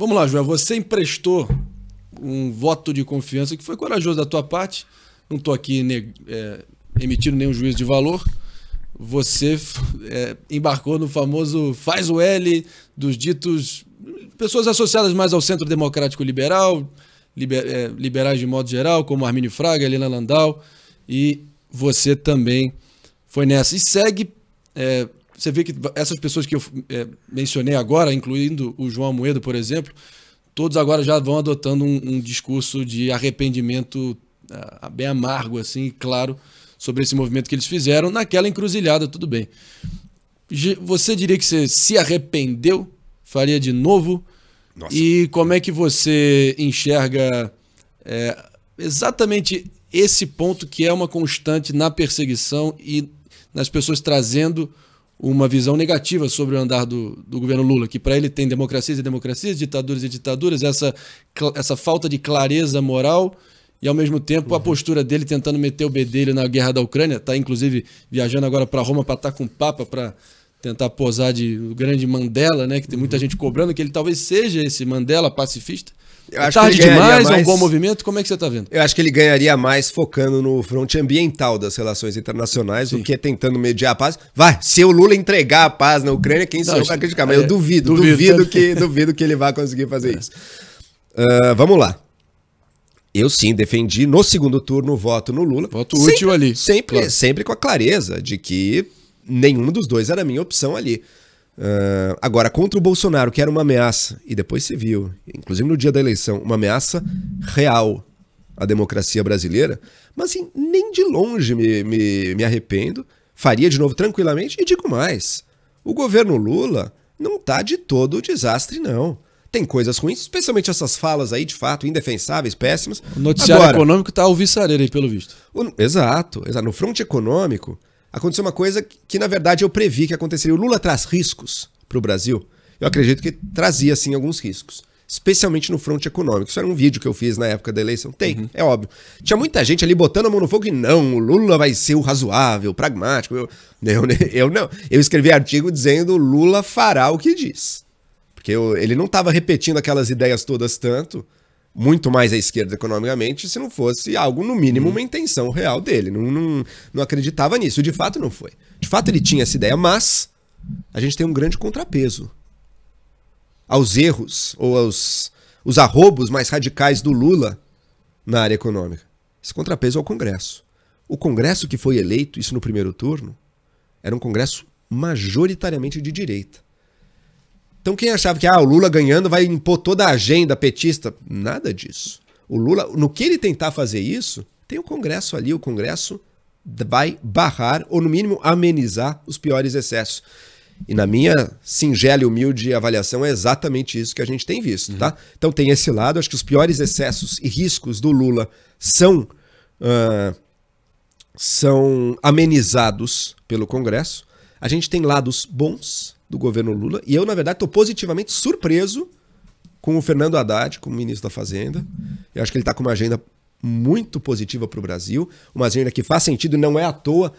Vamos lá, Joel. Você emprestou um voto de confiança que foi corajoso da tua parte. Não estou aqui é, emitindo nenhum juízo de valor. Você é, embarcou no famoso faz o L dos ditos pessoas associadas mais ao centro democrático liberal, liber, é, liberais de modo geral, como Armínio Fraga, Helena Landau, e você também foi nessa. E segue é, você vê que essas pessoas que eu é, mencionei agora, incluindo o João Moedo, por exemplo, todos agora já vão adotando um, um discurso de arrependimento uh, bem amargo, assim, claro, sobre esse movimento que eles fizeram naquela encruzilhada, tudo bem. Você diria que você se arrependeu? Faria de novo? Nossa. E como é que você enxerga é, exatamente esse ponto que é uma constante na perseguição e nas pessoas trazendo uma visão negativa sobre o andar do, do governo Lula, que para ele tem democracias e democracias, ditaduras e ditaduras, essa, essa falta de clareza moral e ao mesmo tempo uhum. a postura dele tentando meter o bedelho na guerra da Ucrânia, está inclusive viajando agora para Roma para estar tá com o Papa para tentar posar de grande Mandela, né, que tem muita uhum. gente cobrando que ele talvez seja esse Mandela pacifista. Tarde demais, mais... é um bom movimento? Como é que você está vendo? Eu acho que ele ganharia mais focando no fronte ambiental das relações internacionais Sim. do que tentando mediar a paz. Vai, se o Lula entregar a paz na Ucrânia, quem sou eu para criticar? Mas é, eu duvido, duvido, duvido que, duvido que ele vá conseguir fazer é. isso. Uh, vamos lá. Eu sim defendi no segundo turno o voto no Lula. Voto sempre, útil ali. Sempre, claro. sempre com a clareza de que nenhum dos dois era a minha opção ali. Uh, agora, contra o Bolsonaro, que era uma ameaça, e depois se viu, inclusive no dia da eleição, uma ameaça real à democracia brasileira, mas assim, nem de longe me, me, me arrependo, faria de novo tranquilamente, e digo mais: o governo Lula não tá de todo o desastre, não. Tem coisas ruins, especialmente essas falas aí, de fato, indefensáveis, péssimas. O noticiário Agora, econômico tá alvissareiro aí, pelo visto. O, exato, exato. No fronte econômico, aconteceu uma coisa que, na verdade, eu previ que aconteceria. O Lula traz riscos para o Brasil. Eu acredito que trazia, sim, alguns riscos. Especialmente no fronte econômico. Isso era um vídeo que eu fiz na época da eleição. Tem, uhum. é óbvio. Tinha muita gente ali botando a mão no fogo e não, o Lula vai ser o razoável, o pragmático. Eu, eu, eu não. Eu escrevi artigo dizendo Lula fará o que diz. Porque eu, ele não estava repetindo aquelas ideias todas tanto muito mais à esquerda economicamente se não fosse algo, no mínimo, uhum. uma intenção real dele. Não, não, não acreditava nisso. De fato, não foi. De fato, ele tinha essa ideia, mas a gente tem um grande contrapeso aos erros ou aos os arrobos mais radicais do Lula na área econômica. Esse contrapeso é o Congresso. O Congresso que foi eleito, isso no primeiro turno, era um Congresso majoritariamente de direita. Então quem achava que ah, o Lula ganhando vai impor toda a agenda petista, nada disso. O Lula, no que ele tentar fazer isso, tem o Congresso ali, o Congresso vai barrar ou no mínimo amenizar os piores excessos. E na minha singela e humilde avaliação é exatamente isso que a gente tem visto, tá? uhum. tá? Então tem esse lado, acho que os piores excessos e riscos do Lula são uh, são amenizados pelo Congresso. A gente tem lados bons, do governo Lula. E eu, na verdade, estou positivamente surpreso com o Fernando Haddad como ministro da Fazenda. Eu acho que ele está com uma agenda muito positiva para o Brasil, uma agenda que faz sentido e não é à toa.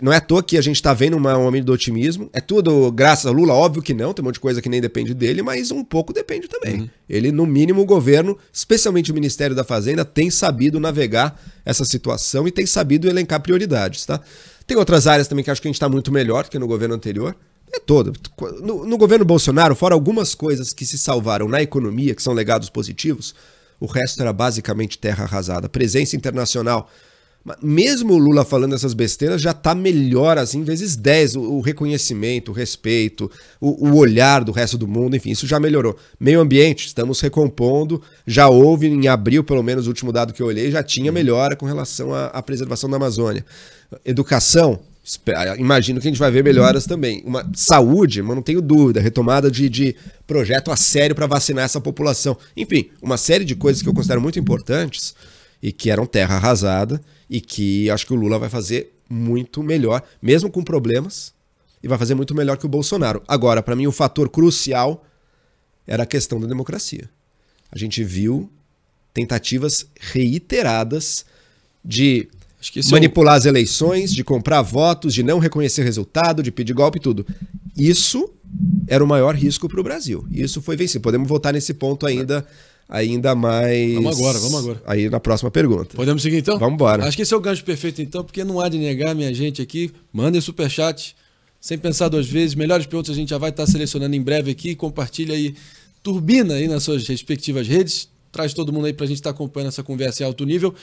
Não é à toa que a gente está vendo uma, um aumento do otimismo. É tudo graças a Lula? Óbvio que não, tem um monte de coisa que nem depende dele, mas um pouco depende também. Uhum. Ele, no mínimo, o governo, especialmente o Ministério da Fazenda, tem sabido navegar essa situação e tem sabido elencar prioridades. Tá? Tem outras áreas também que acho que a gente está muito melhor que no governo anterior é toda. No, no, governo Bolsonaro, fora algumas coisas que se salvaram na economia, que são legados positivos, o resto era basicamente terra arrasada. Presença internacional. Mesmo o Lula falando essas besteiras, já está melhor, assim, vezes 10. O, o reconhecimento, o respeito, o, o, olhar do resto do mundo, enfim, isso já melhorou. Meio ambiente, estamos recompondo. Já houve, em abril, pelo menos o último dado que eu olhei, já tinha melhora com relação à preservação da Amazônia. Educação, ah, imagino que a gente vai ver melhoras também. Uma saúde, mas não tenho dúvida, retomada de, de projeto a sério para vacinar essa população. Enfim, uma série de coisas que eu considero muito importantes e que eram terra arrasada e que acho que o Lula vai fazer muito melhor, mesmo com problemas, e vai fazer muito melhor que o Bolsonaro. Agora, para mim, o fator crucial era a questão da democracia. A gente viu tentativas reiteradas de é manipular as eleições, de comprar votos, de não reconhecer resultado, de pedir golpe e tudo. Isso era o maior risco para o Brasil. Isso foi vencido. Podemos voltar nesse ponto ainda ainda mais. Vamos agora, vamos agora. Aí na próxima pergunta. Podemos seguir então? Vamos embora. Acho que esse é o gancho perfeito então, porque não há de negar, minha gente aqui. Mandem superchat, sem pensar duas vezes. Melhores perguntas a gente já vai estar selecionando em breve aqui. Compartilha aí, turbina aí nas suas respectivas redes. Traz todo mundo aí para a gente estar acompanhando essa conversa em alto nível.